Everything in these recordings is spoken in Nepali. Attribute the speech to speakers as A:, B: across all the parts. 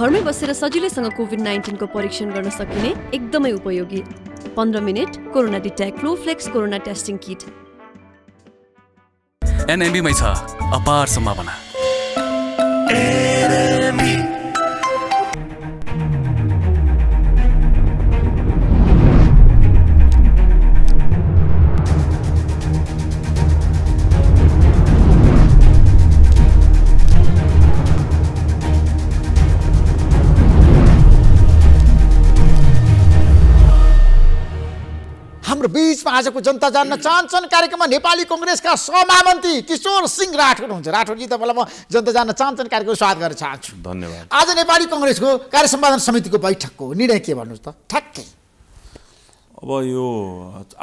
A: घरमै बसेर सजिलैसँग कोभिड नाइन्टिनको परीक्षण गर्न सकिने एकदमै उपयोगी पन्ध्र minute corona detect flex corona testing kit एनएमबीमै छ अपार सम्भावना
B: बिचमा आजको जनता जान्न चाहन्छन् कार्यक्रममा नेपाली कङ्ग्रेसका सभामन्त्री किशोर सिंह राठौर हुनुहुन्छ राठौरजी तपाईँलाई म जनता जान्न चाहन्छन् कार्यक्रम स्वागत गर्न चाहन्छु धन्यवाद आज नेपाली कङ्ग्रेसको कार्य सम्पादन समितिको बैठकको निर्णय के भन्नुहोस् त ठ्याक्कै
A: अब यो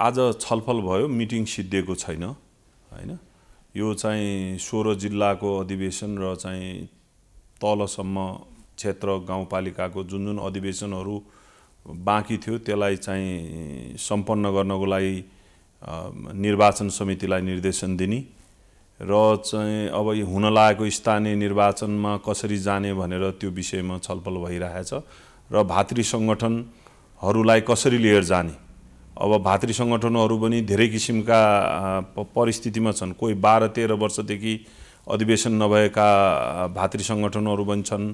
A: आज छलफल भयो मिटिङ सिद्धिएको छैन होइन यो चाहिँ सोह्र जिल्लाको अधिवेशन र चाहिँ तलसम्म क्षेत्र गाउँपालिकाको जुन जुन अधिवेशनहरू बाँकी थियो त्यसलाई चाहिँ सम्पन्न गर्नको लागि निर्वाचन समितिलाई निर्देशन दिने र चाहिँ अब हुन लागेको स्थानीय निर्वाचनमा कसरी जाने भनेर त्यो विषयमा छलफल भइरहेछ र भातृ सङ्गठनहरूलाई कसरी लिएर जाने अब भातृ सङ्गठनहरू पनि धेरै किसिमका परिस्थितिमा छन् कोही बाह्र तेह्र वर्षदेखि अधिवेशन नभएका भातृ सङ्गठनहरू पनि छन्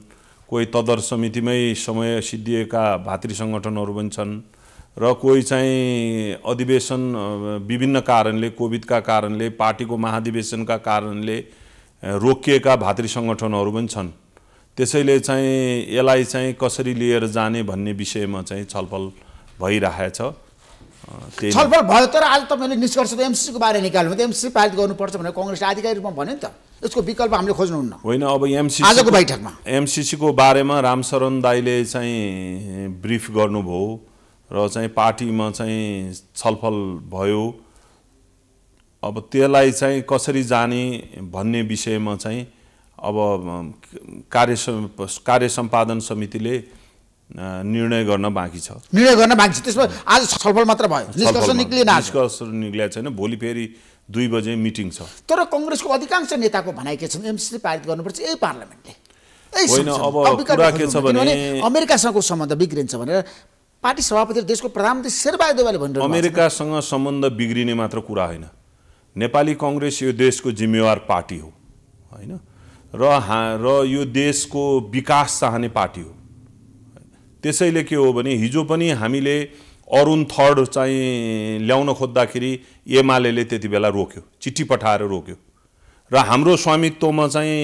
A: कोही तदर समितिमै समय सिद्धिएका भातृ सङ्गठनहरू पनि छन् र कोही चाहिँ अधिवेशन विभिन्न कारणले कोभिडका कारणले पार्टीको महाधिवेशनका कारणले रोकिएका भातृ सङ्गठनहरू पनि छन् त्यसैले चाहिँ यसलाई चाहिँ कसरी लिएर जाने भन्ने विषयमा चाहिँ छलफल भइरहेछ छलफल भयो
B: तर आज तपाईँले निष्कर्ष त एमसिसीको बारे निकाल्नु त एमसिसी पारित गर्नुपर्छ भनेर कङ्ग्रेसले आधिकारिक रूपमा भन्यो नि त यसको विकल्प हामीले खोज्नुहुन्न
A: होइन अब एमसिसी आजको बैठकमा एमसिसीको बारेमा रामशरण दाईले चाहिँ ब्रिफ गर्नुभयो र चाहिँ पार्टीमा चाहिँ छलफल भयो अब त्यसलाई चाहिँ कसरी जाने भन्ने विषयमा चाहिँ अब कार्य कार्य सम्पादन समितिले निर्णय गर्न बाँकी छ
B: निर्णय गर्न बाँकी छ त्यसमा आज छलफल मात्र भयो निष्कर्ष निक्लिएन
A: निष्कर्ष निक्लिएको छैन भोलि फेरि दुई बजे मिटिङ छ
B: तर कङ्ग्रेसको अधिकांश नेताको भनाइ के छ एमसिसी पारित गर्नुपर्छ यही पार्लियामेन्टले होइन अब कुरा के छ भने अमेरिकासँगको सम्बन्ध बिग्रिन्छ भनेर पार्टी सभापति देशको प्रधानमन्त्री शेरबहादुर भन्नु अमेरिकासँग
A: सम्बन्ध बिग्रिने मात्र कुरा होइन नेपाली कङ्ग्रेस यो देशको जिम्मेवार पार्टी हो होइन र हा र यो देशको विकास चाहने पार्टी हो त्यसैले के हो भने हिजो पनि हामीले अरुण थर्ड चाहिँ ल्याउन खोज्दाखेरि एमाले त्यति बेला रोक्यो चिठी पठाएर रोक्यो र हाम्रो स्वामित्वमा चाहिँ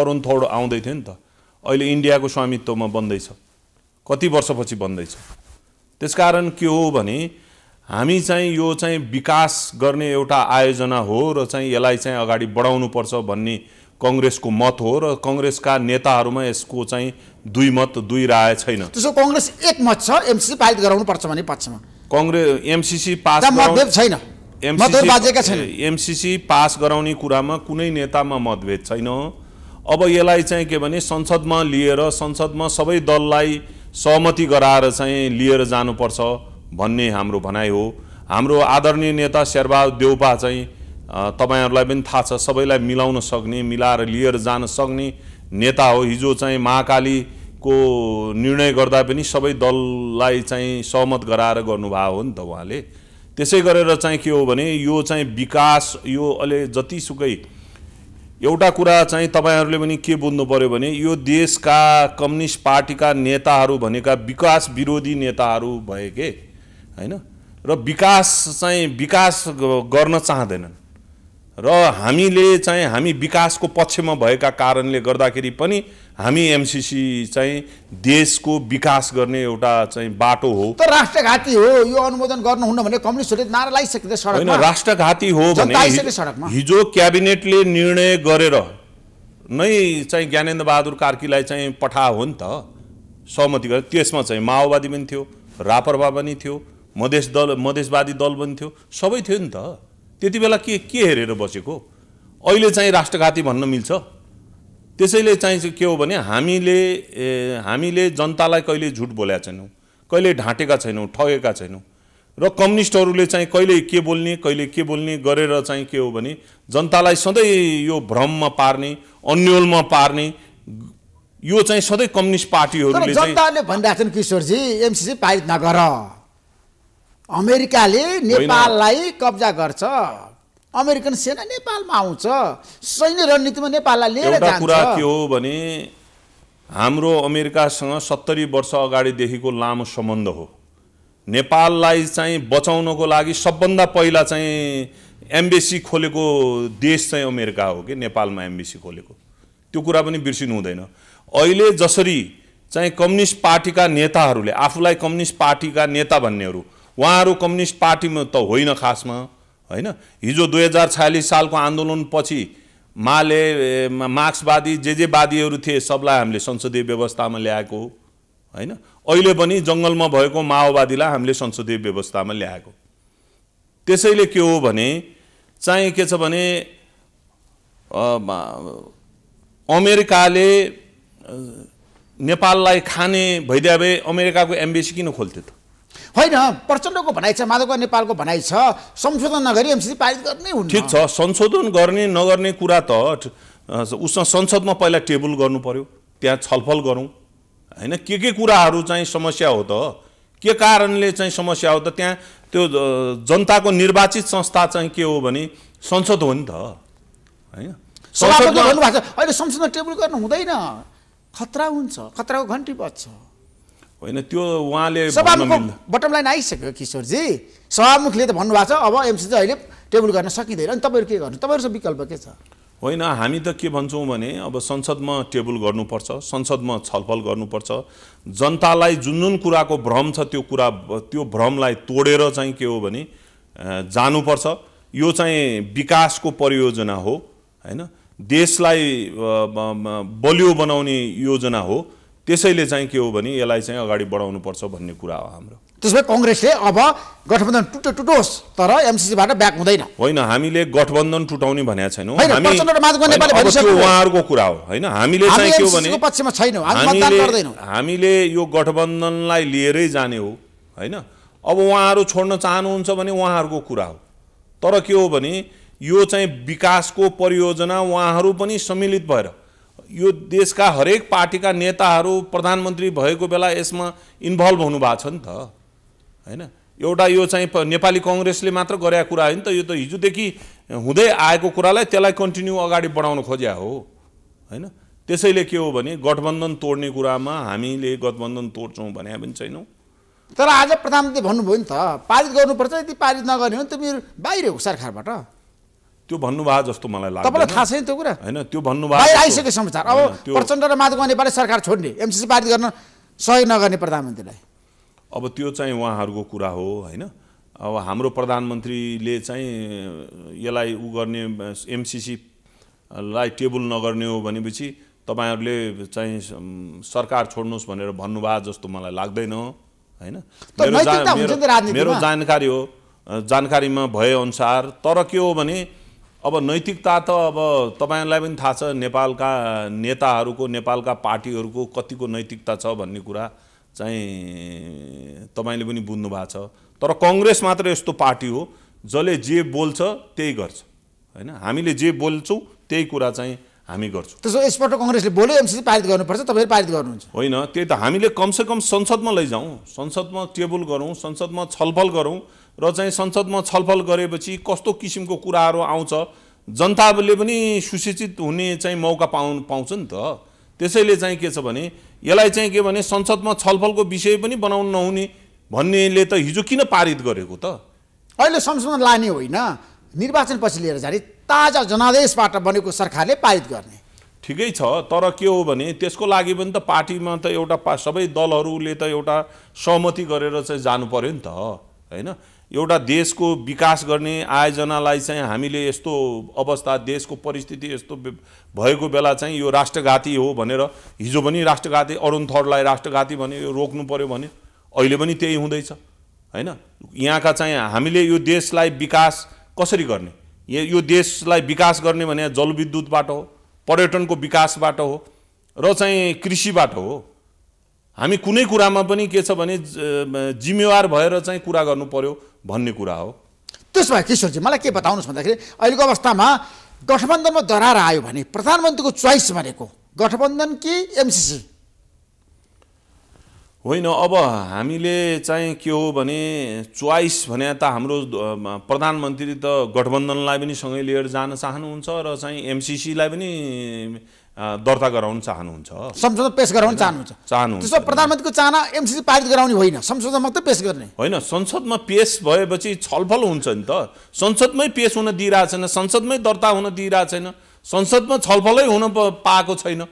A: अरुण थर्ड आउँदै थियो नि त अहिले इन्डियाको स्वामित्वमा बन्दैछ कति वर्षपछि बन्दैछ त्यसकारण के हो भने हामी चाहिँ यो चाहिँ विकास गर्ने एउटा आयोजना हो र चाहिँ यसलाई चाहिँ अगाडि बढाउनुपर्छ भन्ने कङ्ग्रेसको मत हो र कङ्ग्रेसका नेताहरूमा यसको चाहिँ दुई मत दुई राय छैन त्यसो
B: कङ्ग्रेस एक मत छ एमसिसी पारित गराउनु पर्छ भने पक्षमा
A: कङ्ग्रेस एमसिसी पास मतभेद छैन एमसिसी पास गराउने कुरामा कुनै नेतामा मतभेद छैन अब यसलाई चाहिँ के भने संसदमा लिएर संसदमा सबै दललाई सहमति गराएर चाहिँ लिएर जानुपर्छ भन्ने हाम्रो भनाइ हो हाम्रो आदरणीय नेता शेरबहादुर देउपा चाहिँ तपाईँहरूलाई पनि थाहा छ सबैलाई मिलाउन सक्ने मिलाएर लिएर जान सक्ने नेता हो हिजो चाहिँ महाकालीको निर्णय गर्दा पनि सबै दललाई चाहिँ सहमत गराएर गर्नुभएको हो नि त उहाँले त्यसै गरेर चाहिँ के हो भने यो चाहिँ विकास यो अहिले जतिसुकै एउटा कुरा चाहिँ तपाईँहरूले पनि के बुझ्नु पऱ्यो भने यो देशका कम्युनिस्ट पार्टीका नेताहरू भनेका विकास विरोधी नेताहरू भए के होइन र विकास चाहिँ विकास गर्न चाहँदैनन् र हामीले चाहिँ हामी विकासको पक्षमा भएका कारणले गर्दाखेरि पनि हामी एमसिसी चाहिँ देशको विकास गर्ने एउटा चाहिँ बाटो हो
B: त राष्ट्रघाती हो यो अनुमोदन गर्नुहुन्न भने कम्युनिस्टहरूले नारा लगाइसकिँदै सडक
A: राष्ट्रघाती हो भने हिजो क्याबिनेटले निर्णय गरेर नै चाहिँ ज्ञानेन्द्र बहादुर कार्कीलाई चाहिँ पठा हो नि त सहमति गरेर त्यसमा चाहिँ माओवादी पनि थियो रापरवा पनि थियो मधेस दल मधेसवादी दल पनि थियो सबै थियो नि त त्यति बेला के के हेरेर बसेको अहिले चाहिँ राष्ट्रघाती भन्न मिल्छ त्यसैले चाहिँ के हो भने हामीले हामीले जनतालाई कहिले झुट बोलेका छैनौँ कहिले ढाँटेका छैनौँ ठगेका छैनौँ र कम्युनिस्टहरूले चाहिँ कहिले के बोल्ने कहिले के बोल्ने गरेर चाहिँ के हो भने जनतालाई सधैँ यो भ्रममा पार्ने अन्यलमा पार्ने यो चाहिँ सधैँ कम्युनिस्ट पार्टीहरूले जनताले
B: भनिरहेको छ किशोरजी एमसिसी पारित नगर अमेरिकाले नेपाललाई कब्जा गर्छ अमेरिकन सेना नेपालमा आउँछ सैन्य रणनीतिमा नेपाललाई लिएर एउटा कुरा के हो
A: भने हाम्रो अमेरिकासँग सत्तरी वर्ष अगाडिदेखिको लामो सम्बन्ध हो नेपाललाई चाहिँ बचाउनको लागि सबभन्दा पहिला चाहिँ एम्बेसी खोलेको देश चाहिँ अमेरिका हो कि नेपालमा एम्बेसी खोलेको त्यो कुरा पनि बिर्सिनु हुँदैन अहिले जसरी चाहिँ कम्युनिस्ट पार्टीका नेताहरूले आफूलाई कम्युनिस्ट पार्टीका नेता भन्नेहरू उहाँहरू कम्युनिस्ट पार्टीमा त होइन खासमा होइन हिजो दुई हजार छयालिस सालको आन्दोलनपछि माले मार्क्सवादी जे जेवादीहरू थिए सबलाई हामीले संसदीय व्यवस्थामा ल्याएको हो होइन अहिले पनि जङ्गलमा भएको माओवादीलाई हामीले संसदीय व्यवस्थामा ल्याएको त्यसैले के हो भने चाहिँ के छ भने अमेरिकाले नेपाललाई खाने भइदिए भए अमेरिकाको एम्बेसी किन खोल्थ्यो त
B: होइन प्रचण्डको भनाइ छ माधव नेपालको भनाइ छ संशोधन नगरी एमसिसी पारित गर्ने हुन्छ ठिक छ संशोधन गर्ने नगर्ने कुरा त
A: उसमा संसदमा पहिला टेबल गर्नु पर्यो त्यहाँ छलफल गरौँ होइन के के कुराहरू चाहिँ समस्या हो त के कारणले चाहिँ समस्या हो त त्यहाँ त्यो जनताको निर्वाचित संस्था चाहिँ के हो भने संसद हो नि त होइन
B: अहिले संसदमा टेबल गर्नु हुँदैन खतरा हुन्छ खतराको घन्टी बज्छ
A: होइन त्यो उहाँले
B: बटम लाइन आइसक्यो किशोरजी सभामुखले त भन्नुभएको छ अब चाहिँ अहिले टेबल गर्न सकिँदैन अनि तपाईँहरू के गर्नु तपाईँहरूको विकल्प के छ
A: होइन हामी त के भन्छौँ भने अब संसदमा टेबल गर्नुपर्छ संसदमा छलफल गर्नुपर्छ जनतालाई जुन जुन कुराको भ्रम छ त्यो कुरा त्यो भ्रमलाई तोडेर चाहिँ के हो भने जानुपर्छ यो चाहिँ विकासको परियोजना हो होइन देशलाई बलियो बनाउने योजना हो त्यसैले चाहिँ के हो भने यसलाई चाहिँ अगाडि बढाउनुपर्छ भन्ने कुरा हो हाम्रो
B: त्यसमा कङ्ग्रेसले अब गठबन्धन टुटो टुटोस् तर एमसिसीबाट ब्याक हुँदैन
A: होइन हामीले गठबन्धन टुटाउने भनेको छैनौँ उहाँहरूको कुरा हो होइन हामीले चाहिँ के हो भने पक्षमा छैनौँ हामीले यो गठबन्धनलाई लिएरै जाने हो होइन अब उहाँहरू छोड्न चाहनुहुन्छ भने उहाँहरूको कुरा हो तर के हो भने यो चाहिँ विकासको परियोजना उहाँहरू पनि सम्मिलित भएर यो देशका हरेक पार्टीका नेताहरू प्रधानमन्त्री भएको बेला यसमा इन्भल्भ हुनुभएको छ नि त होइन एउटा यो चाहिँ नेपाली कङ्ग्रेसले मात्र गरेका कुरा होइन त यो त हिजोदेखि हुँदै आएको कुरालाई त्यसलाई कन्टिन्यू अगाडि बढाउन खोज्या हो होइन त्यसैले के हो भने गठबन्धन तोड्ने कुरामा हामीले गठबन्धन तोड्छौँ भने पनि छैनौँ
B: तर आज प्रधानमन्त्री भन्नुभयो नि त पारित गर्नुपर्छ यदि पारित नगर्ने हो भने त मेरो बाहिर हो सरकारबाट
A: त्यो भन्नुभयो जस्तो मलाई
B: लाग्छ तपाईँलाई थाहा छैन त्यो कुरा
A: होइन त्यो भन्नुभयो आइसक्यो समाचार अब प्रचण्ड
B: र गर्ने नेपाली सरकार छोड्ने एमसिसी पारित गर्न सहयोग नगर्ने प्रधानमन्त्रीलाई
A: अब त्यो चाहिँ उहाँहरूको कुरा हो होइन अब हाम्रो प्रधानमन्त्रीले चाहिँ यसलाई उ गर्ने एमसिसीलाई टेबल नगर्ने हो भनेपछि तपाईँहरूले चाहिँ सरकार छोड्नुहोस् भनेर भन्नुभयो जस्तो मलाई लाग्दैन होइन मेरो जानकारी हो जानकारीमा भएअनुसार तर के हो भने अब नैतिकता त अब तपाईँलाई पनि थाहा छ नेपालका नेताहरूको नेपालका पार्टीहरूको कतिको नैतिकता छ भन्ने कुरा चाहिँ तपाईँले पनि बुझ्नु भएको छ तर कङ्ग्रेस मात्र यस्तो पार्टी हो जसले जे बोल्छ त्यही गर्छ होइन हामीले जे बोल्छौँ त्यही कुरा चाहिँ हामी गर्छौँ
B: त्यसो यसपल्ट कङ्ग्रेसले बोल्यो एमसिसी पारित गर्नुपर्छ तपाईँले पारित गर्नुहुन्छ
A: होइन त्यही त हामीले कमसेकम संसदमा लैजाउँ संसदमा टेबल गरौँ संसदमा छलफल गरौँ र चाहिँ संसदमा छलफल गरेपछि कस्तो किसिमको कुराहरू आउँछ जनताले पनि सुशिक्षित हुने चाहिँ मौका पाउ पाउँछ नि त त्यसैले चाहिँ के छ भने यसलाई चाहिँ के भने संसदमा
B: छलफलको विषय पनि बनाउनु नहुने भन्नेले त हिजो किन पारित गरेको त अहिले संसदमा लाने होइन निर्वाचनपछि लिएर जाने ताजा जनादेशबाट बनेको सरकारले पारित गर्ने
A: ठिकै छ तर के हो भने त्यसको लागि पनि त पार्टीमा त एउटा पा सबै दलहरूले त एउटा सहमति गरेर चाहिँ जानु पऱ्यो नि त होइन एउटा देशको विकास गर्ने आयोजनालाई चाहिँ हामीले यस्तो अवस्था देशको परिस्थिति यस्तो भएको बेला चाहिँ यो राष्ट्रघाती हो भनेर हिजो पनि राष्ट्रघाती अरुण थरलाई राष्ट्रघाती भन्यो यो रोक्नु पऱ्यो भने अहिले पनि त्यही हुँदैछ होइन यहाँका चाहिँ हामीले यो देशलाई विकास कसरी गर्ने यो देशलाई विकास गर्ने भने जलविद्युतबाट हो पर्यटनको विकासबाट हो र चाहिँ कृषिबाट हो हामी कुनै कुरामा पनि के छ भने जिम्मेवार भएर चाहिँ कुरा गर्नु पर्यो भन्ने कुरा हो
B: त्यसो भए किशोरजी मलाई के बताउनुहोस् भन्दाखेरि अहिलेको अवस्थामा गठबन्धनमा दरार आयो भने प्रधानमन्त्रीको चोइस भनेको गठबन्धन कि एमसिसी
A: होइन अब हामीले चाहिँ के हो भने चोइस भने त हाम्रो प्रधानमन्त्री त गठबन्धनलाई पनि सँगै लिएर जान चाहनुहुन्छ र चाहिँ एमसिसीलाई पनि दर्ता गराउन चाहनुहुन्छ
B: संशोधन पेस गराउन चाहनुहुन्छ चाहनुहुन्छ त्यसो प्रधानमन्त्रीको चाहना एमसिसी पारित गराउने होइन संशोधन मात्रै पेस गर्ने
A: होइन संसदमा पेस भएपछि छलफल हुन्छ नि त संसदमै पेस हुन दिइरहेको छैन संसदमै दर्ता हुन दिइरहेको छैन संसदमा छलफलै हुन पाएको छैन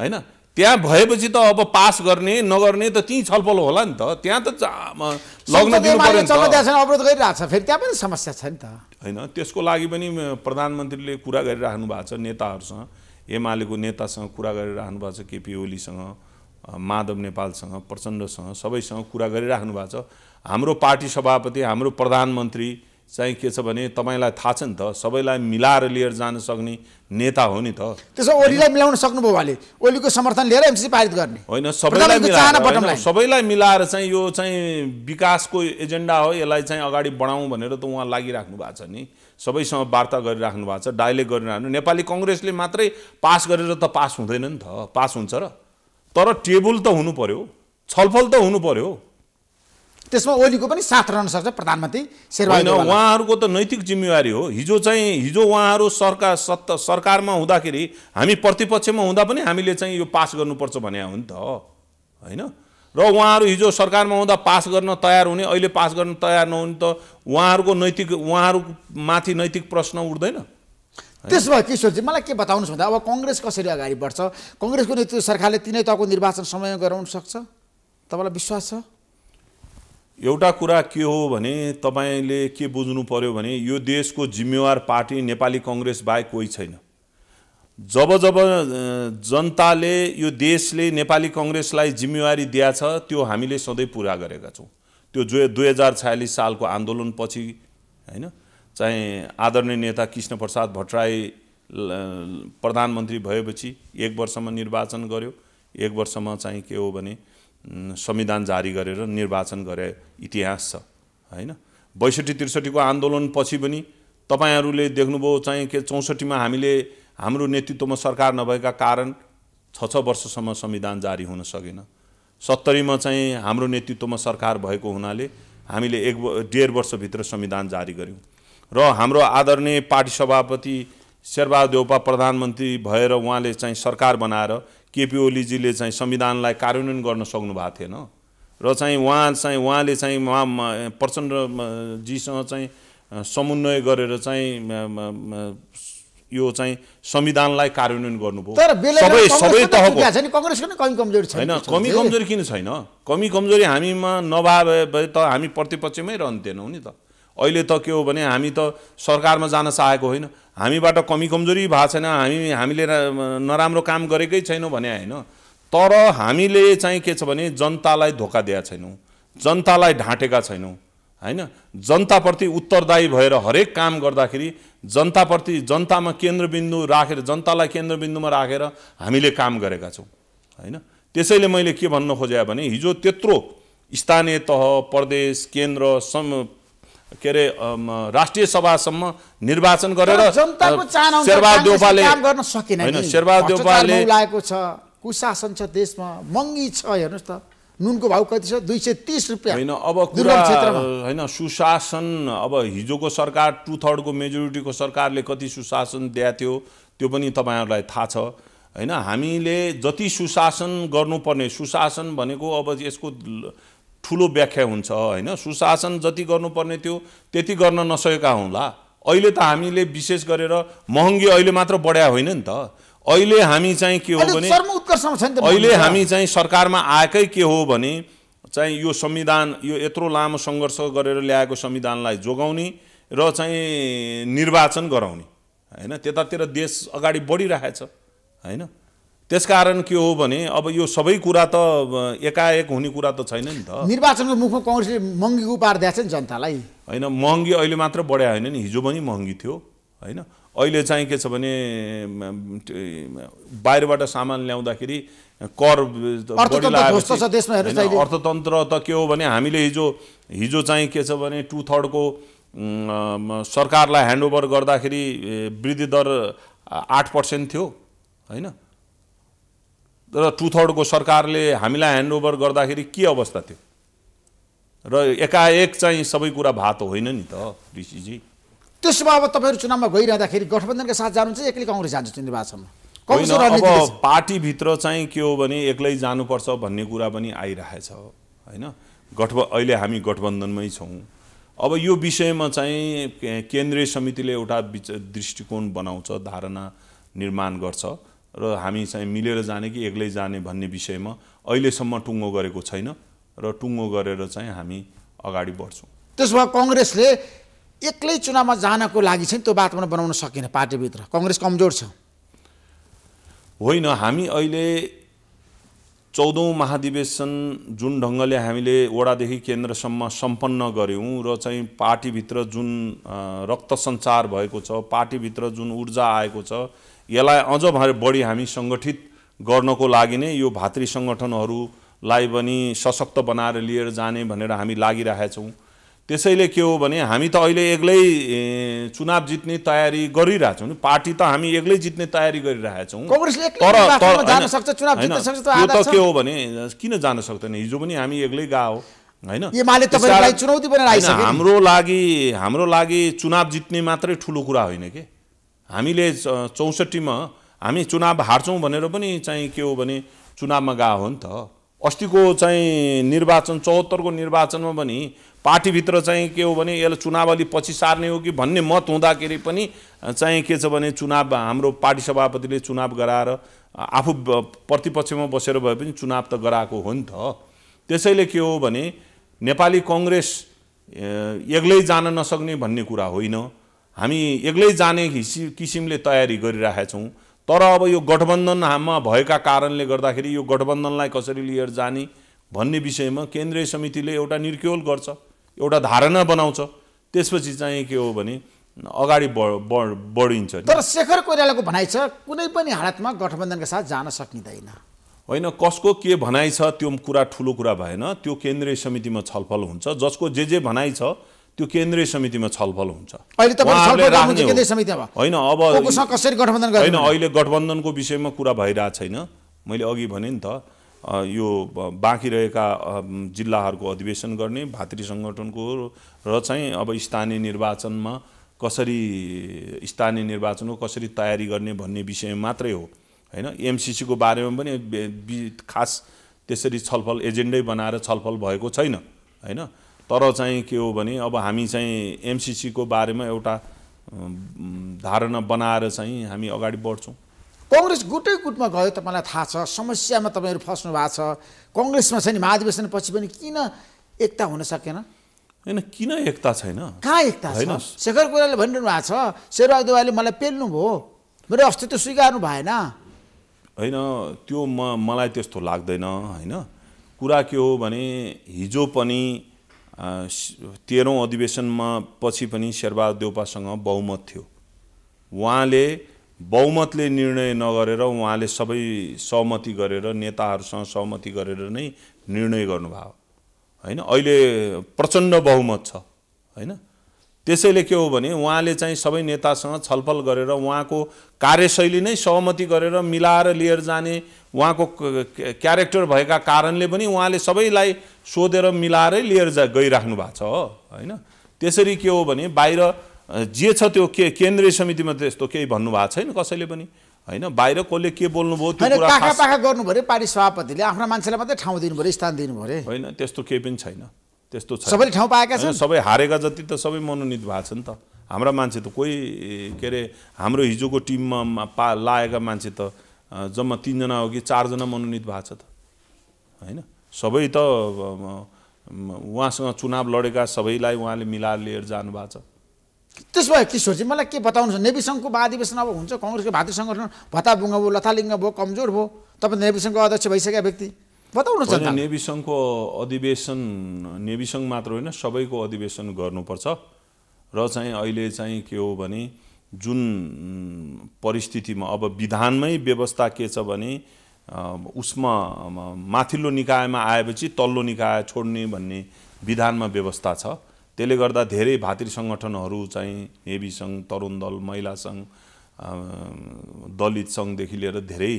A: होइन त्यहाँ भएपछि त अब पास गर्ने नगर्ने त त्यहीँ छलफल होला नि त त्यहाँ त लग्न अवरोध
B: गरिरहेको छ फेरि त्यहाँ पनि समस्या छ नि त
A: होइन त्यसको लागि पनि प्रधानमन्त्रीले कुरा गरिराख्नु भएको छ नेताहरूसँग एमालेको नेतासँग कुरा गरिराख्नु भएको छ केपी ओलीसँग माधव नेपालसँग प्रचण्डसँग सबैसँग कुरा गरिराख्नु भएको छ हाम्रो पार्टी सभापति हाम्रो प्रधानमन्त्री चाहिँ के छ भने तपाईँलाई थाहा छ नि त सबैलाई मिलाएर लिएर जान सक्ने नेता हो नि त
B: त्यसो ओलीलाई मिलाउन सक्नुभयो उहाँले ओलीको समर्थन लिएर एमसिसी पारित गर्ने
A: होइन सबैलाई सबैलाई मिलाएर चाहिँ यो चाहिँ विकासको एजेन्डा हो यसलाई चाहिँ अगाडि बढाउँ भनेर त उहाँ लागिराख्नु भएको छ नि सबैसँग वार्ता गरिराख्नु भएको छ डाइलेक्ट गरिराख्नु नेपाली कङ्ग्रेसले मात्रै पास गरेर त पास हुँदैन नि त पास हुन्छ र तर टेबल त हुनु पऱ्यो
B: छलफल त हुनु पऱ्यो त्यसमा ओलीको पनि साथ रहन सक्छ प्रधानमन्त्री होइन
A: उहाँहरूको त नैतिक जिम्मेवारी हो हिजो चाहिँ हिजो उहाँहरू सरकार सत्ता सरकारमा हुँदाखेरि हामी प्रतिपक्षमा हुँदा पनि हामीले चाहिँ यो पास गर्नुपर्छ भने हो नि त होइन र उहाँहरू हिजो सरकारमा हुँदा पास गर्न तयार हुने अहिले पास गर्न तयार नहुने त उहाँहरूको नैतिक उहाँहरूमाथि नैतिक प्रश्न उठ्दैन त्यसो भए
B: किशोरजी मलाई के बताउनुहोस् भन्दा अब कङ्ग्रेस कसरी अगाडि बढ्छ कङ्ग्रेसको नेतृत्व सरकारले तिनै तहको निर्वाचन समय गराउन सक्छ तपाईँलाई विश्वास छ
A: एउटा कुरा के हो भने तपाईँले के बुझ्नु पऱ्यो भने यो देशको जिम्मेवार पार्टी नेपाली कङ्ग्रेस बाहेक कोही छैन जब जब जनताले यो देशले नेपाली कङ्ग्रेसलाई जिम्मेवारी छ त्यो हामीले सधैँ पुरा गरेका छौँ त्यो जो दुई हजार छयालिस सालको आन्दोलनपछि होइन चाहिँ आदरणीय नेता कृष्ण प्रसाद भट्टराई प्रधानमन्त्री भएपछि एक वर्षमा निर्वाचन गर्यो एक वर्षमा चाहिँ के हो भने संविधान जारी गरेर निर्वाचन गरे इतिहास छ होइन बैसठी त्रिसठीको आन्दोलनपछि पनि तपाईँहरूले देख्नुभयो चाहिँ के चौसठीमा हामीले हाम्रो नेतृत्वमा सरकार नभएका कारण छ छ वर्षसम्म संविधान जारी हुन सकेन सत्तरीमा चाहिँ हाम्रो नेतृत्वमा सरकार भएको हुनाले हामीले एक डेढ वर्षभित्र संविधान जारी गऱ्यौँ र हाम्रो आदरणीय पार्टी सभापति शेरबहादुर देउपा प्रधानमन्त्री भएर उहाँले चाहिँ सरकार बनाएर केपी ओलीजीले चाहिँ संविधानलाई कार्यान्वयन गर्न सक्नु भएको थिएन र चाहिँ उहाँ चाहिँ उहाँले चाहिँ उहाँ प्रचण्डजीसँग चाहिँ समन्वय गरेर चाहिँ यो चाहिँ संविधानलाई कार्यान्वयन गर्नुभयो सबै सबै तहको
B: होइन कमी कमजोरी
A: किन छैन कमी कमजोरी हामीमा नभए भए त हामी प्रतिपक्षमै रहन्थेनौँ नि त अहिले त के हो भने हामी त सरकारमा जान चाहेको होइन हामीबाट कमी कमजोरी भएको छैन हामी हामीले नराम्रो काम गरेकै छैनौँ भने होइन तर हामीले चाहिँ के छ भने जनतालाई धोका दिएका छैनौँ जनतालाई ढाँटेका छैनौँ होइन जनताप्रति उत्तरदायी भएर हरेक काम गर्दाखेरि जनताप्रति जनतामा केन्द्रबिन्दु राखेर जनतालाई केन्द्रबिन्दुमा राखेर हामीले काम गरेका छौँ होइन त्यसैले मैले के भन्न खोजेँ भने हिजो त्यत्रो स्थानीय तह प्रदेश केन्द्र सम के अरे राष्ट्रिय सभासम्म निर्वाचन गरेर शेरबहादुर काम
B: गर्न सकेन शेरबहादुर छ कुशासन छ देशमा महँगी छ हेर्नुहोस् त नुनको भाउ कति छ दुई सय तिस रुपियाँ होइन अब कुरा होइन
A: सुशासन अब हिजोको सरकार टु थर्डको मेजोरिटीको सरकारले कति सुशासन दिएको थियो त्यो पनि तपाईँहरूलाई थाहा छ होइन हामीले जति सुशासन गर्नुपर्ने सुशासन भनेको अब यसको ठुलो व्याख्या हुन्छ होइन सुशासन जति गर्नुपर्ने थियो त्यति गर्न नसकेका होला अहिले त हामीले विशेष गरेर महँगी अहिले मात्र बढ्या होइन नि त अहिले हामी चाहिँ के हो भने अहिले हामी चाहिँ सरकारमा आएकै के हो भने चाहिँ यो संविधान यो यत्रो लामो सङ्घर्ष गरेर ल्याएको संविधानलाई जोगाउने र चाहिँ निर्वाचन गराउने होइन त्यतातिर देश अगाडि बढिरहेछ होइन त्यसकारण के हो भने अब यो सबै कुरा त एकाएक हुने कुरा त छैन नि त
B: निर्वाचनको मुखमा कङ्ग्रेसले महँगीको पार दिएको छ नि जनतालाई
A: होइन महँगी अहिले मात्र बढ्या होइन नि हिजो पनि महँगी थियो होइन अहिले चाहिँ के छ भने बाहिरबाट सामान ल्याउँदाखेरि कर अर्थतन्त्र त के हो भने हामीले हिजो हिजो चाहिँ के छ भने टु थर्डको सरकारलाई ह्यान्डओभर गर्दाखेरि वृद्धि दर आठ पर्सेन्ट थियो होइन र टु थर्डको सरकारले हामीलाई ह्यान्डओभर गर्दाखेरि के अवस्था थियो र एकाएक चाहिँ सबै कुरा भात होइन नि त ऋषिजी
B: त्यसो भए अब तपाईँहरू चुनावमा गइरहँदाखेरि गठबन्धनका साथ जानुहुन्छ एक्लै कङ्ग्रेस जान्छ निर्वाचनमा अब
A: पार्टीभित्र चाहिँ के हो भने एक्लै जानुपर्छ भन्ने कुरा पनि आइरहेछ होइन गठब अहिले हामी गठबन्धनमै छौँ अब यो विषयमा चाहिँ केन्द्रीय समितिले एउटा दृष्टिकोण बनाउँछ धारणा निर्माण गर्छ र हामी चाहिँ मिलेर जाने कि एक्लै जाने भन्ने विषयमा अहिलेसम्म टुङ्गो गरेको छैन र टुङ्गो गरेर चाहिँ हामी अगाडि बढ्छौँ
B: त्यसो भए कङ्ग्रेसले एक्लै चुनावमा जानको लागि चाहिँ त्यो वातावरण बनाउन सकिनँ पार्टीभित्र कङ्ग्रेस कमजोर छ
A: होइन हामी अहिले चौधौँ महाधिवेशन जुन ढङ्गले हामीले वडादेखि केन्द्रसम्म सम्पन्न गऱ्यौँ र चाहिँ पार्टीभित्र जुन रक्त सञ्चार भएको छ पार्टीभित्र जुन ऊर्जा आएको छ यसलाई अझ भए बढी हामी सङ्गठित गर्नको लागि नै यो भातृ सङ्गठनहरूलाई पनि सशक्त बनाएर लिएर जाने भनेर हामी लागिरहेछौँ त्यसैले के हो भने हामी त अहिले एक्लै चुनाव जित्ने तयारी गरिरहेछौँ पार्टी त हामी एक्लै जित्ने तयारी गरिरहेछौँ
B: तर त्यो त के हो
A: भने किन जान सक्दैन हिजो पनि हामी एक्लै गएको होइन हाम्रो लागि हाम्रो लागि चुनाव जित्ने मात्रै ठुलो कुरा होइन कि हामीले चौसठीमा हामी चुनाव हार्छौँ भनेर पनि चाहिँ के हो भने चुनावमा गएको हो नि त अस्तिको चाहिँ निर्वाचन चौहत्तरको निर्वाचनमा पनि पार्टीभित्र चाहिँ के हो भने यसलाई चुनाव अलि पछि सार्ने हो कि भन्ने मत हुँदाखेरि पनि चाहिँ के छ भने चुनाव हाम्रो पार्टी सभापतिले चुनाव गराएर आफू प्रतिपक्षमा बसेर भए पनि चुनाव त गराएको हो नि त त्यसैले के हो भने नेपाली कङ्ग्रेस एक्लै जान नसक्ने भन्ने कुरा होइन हामी एक्लै जाने हिसि किसिमले तयारी गरिरहेका छौँ तर अब यो गठबन्धनमा भएका कारणले गर्दाखेरि यो गठबन्धनलाई कसरी लिएर जाने भन्ने विषयमा केन्द्रीय समितिले एउटा निर्क्योल गर्छ एउटा धारणा बनाउँछ त्यसपछि चाहिँ के हो भने अगाडि बढ बढिन्छ
B: तर शेखर कोइरालाको भनाइ छ कुनै पनि हालतमा गठबन्धनका साथ जान सकिँदैन
A: होइन कसको के भनाइ छ त्यो कुरा ठुलो कुरा भएन त्यो केन्द्रीय समितिमा छलफल हुन्छ जसको जे जे भनाइ छ त्यो केन्द्रीय समितिमा छलफल हुन्छ होइन अब कसरी गठबन्धन होइन अहिले गठबन्धनको विषयमा कुरा भइरहेको छैन मैले अघि भने नि त यो बाँकी रहेका जिल्लाहरूको अधिवेशन गर्ने भातृ सङ्गठनको र चाहिँ अब स्थानीय निर्वाचनमा कसरी स्थानीय निर्वाचनको कसरी तयारी गर्ने भन्ने विषय मात्रै हो होइन एमसिसीको बारेमा पनि खास त्यसरी छलफल एजेन्डै बनाएर छलफल भएको छैन होइन तर चाहिँ के हो भने अब हामी चाहिँ एमसिसीको बारेमा एउटा धारणा बनाएर चाहिँ हामी अगाडि बढ्छौँ
B: कङ्ग्रेस गुटै गुटमा गयो तपाईँलाई थाहा छ समस्यामा तपाईँहरू फस्नु भएको छ कङ्ग्रेसमा छ नि पछि पनि किन एकता हुन सकेन
A: होइन किन एकता छैन कहाँ एकता छैन
B: शेखर कोइराले भनिरहनु भएको छ शेरबहादुर देवालले मलाई पेल्नु भयो मेरो अस्तित्व स्वीकार्नु भएन
A: होइन त्यो म मलाई त्यस्तो लाग्दैन होइन कुरा के हो भने हिजो पनि तेह्रौँ अधिवेशनमा पछि पनि शेरबहादुर बहुमत थियो उहाँले बहुमतले निर्णय नगरेर उहाँले सबै सहमति गरेर नेताहरूसँग सहमति गरेर नै निर्णय गर्नुभयो होइन अहिले प्रचण्ड बहुमत छ होइन त्यसैले के हो भने उहाँले चाहिँ सबै नेतासँग छलफल गरेर उहाँको कार्यशैली नै सहमति गरेर मिलाएर लिएर जाने उहाँको क्यारेक्टर भएका कारणले पनि उहाँले सबैलाई सोधेर मिलाएरै लिएर जा गइराख्नु भएको छ होइन त्यसरी के हो भने बाहिर जे छ त्यो के केन्द्रीय समितिमा त्यस्तो केही भन्नुभएको छैन कसैले पनि होइन बाहिर कसले के बोल्नुभयो त्यो पाखा पाखा
B: गर्नु पऱ्यो पार्टी सभापतिले आफ्ना मान्छेलाई मात्रै ठाउँ दिनु पऱ्यो स्थान दिनु पऱ्यो
A: होइन त्यस्तो केही पनि छैन त्यस्तो छ सबैले ठाउँ पाएका छन् सबै हारेका जति त सबै मनोनित भएको छ नि त हाम्रा मान्छे त कोही के अरे हाम्रो हिजोको टिममा पा लागेका मान्छे त जम्मा तिनजना हो कि चारजना मनोनित भएको छ त होइन सबै त उहाँसँग चुनाव लडेका सबैलाई उहाँले मिलाएर लिएर जानुभएको छ
B: त्यसो भए किशोर चाहिँ मलाई के बताउनु छ नेभी सङ्घको महाधिवेशन अब हुन्छ कङ्ग्रेसको भातृ सङ्गठन भत्ताबुङ्गा भयो लथालिङ्ग भयो कमजोर भयो तपाईँ नेभी सङ्घको अध्यक्ष भइसकेका व्यक्ति बताउनु छ
A: नेभी सङ्घको अधिवेशन नेभी सङ्घ मात्र होइन सबैको अधिवेशन गर्नुपर्छ र चाहिँ अहिले चाहिँ के हो भने जुन परिस्थितिमा अब विधानमै व्यवस्था के छ भने उसमा माथिल्लो निकायमा आएपछि तल्लो निकाय छोड्ने भन्ने विधानमा व्यवस्था छ त्यसले गर्दा धेरै भातृ सङ्गठनहरू चाहिँ हेबी सङ्घ तरुण दल महिला सङ्घ दलित सङ्घदेखि लिएर धेरै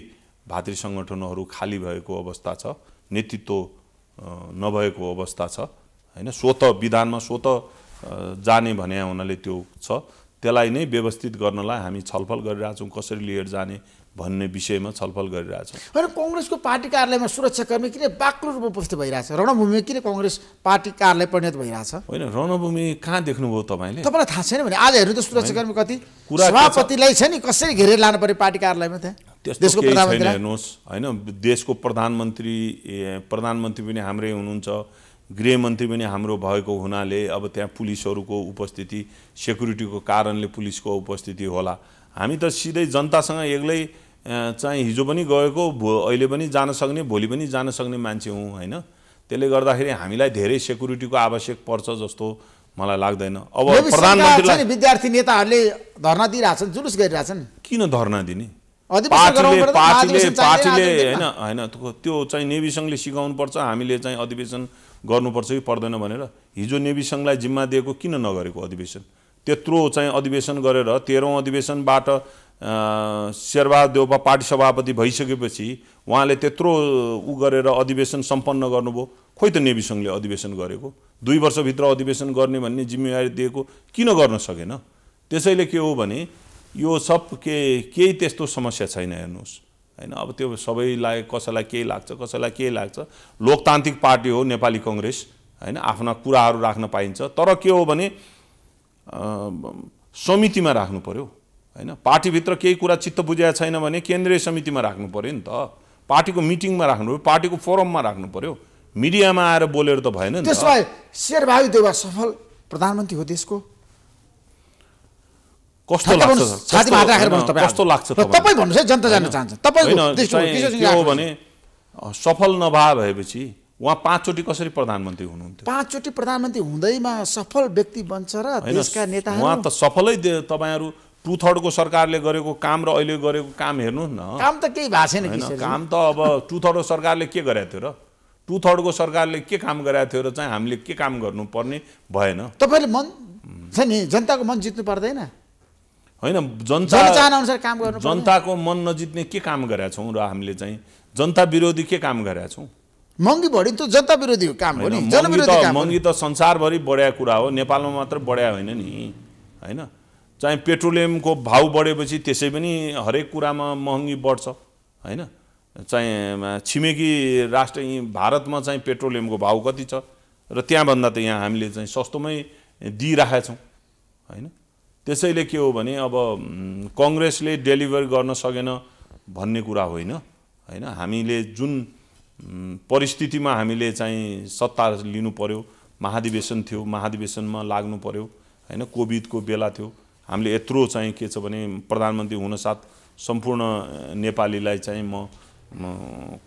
A: भातृ सङ्गठनहरू खाली भएको अवस्था छ नेतृत्व नभएको अवस्था छ होइन स्वत विधानमा स्वत जाने भने हुनाले त्यो छ त्यसलाई नै व्यवस्थित गर्नलाई हामी छलफल गरिरहेछौँ कसरी लिएर जाने भन्ने विषयमा छलफल छ
B: होइन कङ्ग्रेसको पार्टी कार्यालयमा सुरक्षाकर्मी किन बाक्लो रूपमा उपस्थित भइरहेछ रणभूमि किन कङ्ग्रेस पार्टी कार्यालय परिणत भइरहेछ
A: होइन रणभूमि कहाँ देख्नुभयो तपाईँले तपाईँलाई
B: थाहा छैन भने आज हेर्नु त सुरक्षाकर्मी कति सभापतिलाई छ नि कसरी घेरेर लानु पर्यो पार्टी कार्यालयमा त्यहाँ त्यस्तो हेर्नुहोस्
A: होइन देशको प्रधानमन्त्री प्रधानमन्त्री पनि हाम्रै हुनुहुन्छ गृहमन्त्री पनि हाम्रो भएको हुनाले अब त्यहाँ पुलिसहरूको उपस्थिति सेक्युरिटीको कारणले पुलिसको उपस्थिति होला हामी त सिधै जनतासँग एक्लै चाहिँ हिजो पनि गएको भो अहिले पनि जान सक्ने भोलि पनि जान सक्ने मान्छे हुँ होइन त्यसले गर्दाखेरि हामीलाई धेरै सेक्युरिटीको आवश्यक पर्छ जस्तो मलाई लाग्दैन अब प्रधानमन्त्री
B: विद्यार्थी नेताहरूले धर्ना दिइरहेछन् जुलुस गरिरहेछन् किन धर्ना दिने पार्टीले पार्टीले पार्टीले
A: होइन होइन त्यो चाहिँ नेभी सङ्घले पर्छ हामीले चाहिँ अधिवेशन गर्नुपर्छ कि पर्दैन भनेर हिजो नेभी सङ्घलाई जिम्मा दिएको किन नगरेको अधिवेशन त्यत्रो चाहिँ अधिवेशन गरेर तेह्रौँ अधिवेशनबाट शेरबहादेउपा पार्टी सभापति भइसकेपछि उहाँले त्यत्रो उ गरेर अधिवेशन सम्पन्न गर्नुभयो खोइ त नेभी सङ्घले अधिवेशन गरेको दुई वर्षभित्र अधिवेशन गर्ने भन्ने जिम्मेवारी दिएको किन गर्न सकेन त्यसैले के हो भने यो सब के केही त्यस्तो समस्या छैन हेर्नुहोस् होइन अब त्यो सबैलाई कसैलाई केही लाग्छ कसैलाई केही लाग्छ लोकतान्त्रिक पार्टी हो नेपाली कङ्ग्रेस होइन आफ्ना कुराहरू राख्न पाइन्छ तर के हो भने समितिमा राख्नु पऱ्यो होइन पार्टीभित्र केही कुरा चित्त बुझाएको छैन भने केन्द्रीय समितिमा राख्नु पऱ्यो नि त पार्टीको मिटिङमा राख्नु पऱ्यो पार्टीको फोरममा राख्नु पऱ्यो मिडियामा आएर बोलेर त भएन नि भए
B: शेरबहादुर देवा सफल प्रधानमन्त्री हो देशको
A: कस्तो लाग्छ कस्तो लाग्छ तपाईँ भन्नुहोस् जनता जान्न चाहन्छ तपाईँ के हो भने सफल नभए भएपछि उहाँ पाँचचोटि कसरी प्रधानमन्त्री हुनुहुन्थ्यो
B: पाँचचोटि प्रधानमन्त्री हुँदैमा सफल व्यक्ति बन्छ र देशका नेता उहाँ त
A: सफलै तपाईँहरू टु थर्डको सरकारले गरेको काम र अहिले गरेको काम हेर्नुहोस् न काम
B: त केही भएको छैन काम
A: त अब टु थर्डको सरकारले के गरेको थियो र टु थर्डको सरकारले के काम गराएको थियो र चाहिँ हामीले के काम गर्नुपर्ने भएन
B: तपाईँले मन छ नि जनताको मन जित्नु पर्दैन
A: होइन जनता अनुसार
B: काम गर्नु जनताको
A: मन नजित्ने के काम गरेका छौँ र हामीले चाहिँ जनता विरोधी के काम गरेका छौँ
B: महँगी बढी त जनता विरोधी काम हो नि महँगी
A: त संसारभरि बढ्या कुरा हो नेपालमा मात्र बढ्या होइन नि होइन चाहे पेट्रोलियमको भाउ बढेपछि त्यसै पनि हरेक कुरामा महँगी बढ्छ होइन चाहिँ छिमेकी राष्ट्र भारतमा चाहिँ पेट्रोलियमको भाउ कति छ र त्यहाँभन्दा त यहाँ हामीले चाहिँ सस्तोमै दिइराखेका छौँ होइन त्यसैले के हो भने अब कङ्ग्रेसले डेलिभर गर्न सकेन भन्ने कुरा होइन होइन हामीले जुन परिस्थितिमा हामीले चाहिँ सत्ता लिनु पर्यो महाधिवेशन थियो महाधिवेशनमा लाग्नु पर्यो होइन कोभिडको बेला थियो हामीले यत्रो चाहिँ के छ भने प्रधानमन्त्री हुनसाथ सम्पूर्ण नेपालीलाई चाहिँ म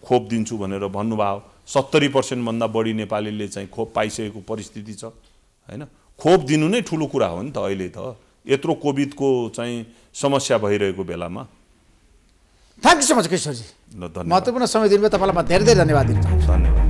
A: खोप दिन्छु भनेर भन्नुभयो सत्तरी पर्सेन्टभन्दा बढी नेपालीले चाहिँ खोप पाइसकेको परिस्थिति छ होइन खोप दिनु नै ठुलो कुरा हो नि त अहिले त यत्रो कोभिडको चाहिँ समस्या भइरहेको बेलामा
B: थ्याङ्क यू सो मच किशोरजी महत्त्वपूर्ण समय दिनुभयो तपाईँलाई म धेरै धेरै धन्यवाद दिन्छु धन्यवाद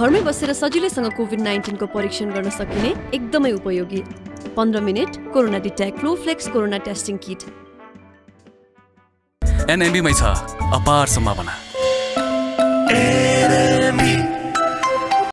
A: घरमै बसेर सजिलैसँग कोभिड नाइन्टिनको परीक्षण गर्न सकिने एकदमै उपयोगी पन्ध्र minute corona detect flex corona testing kit एनएमबीमै छ अपार सम्भावना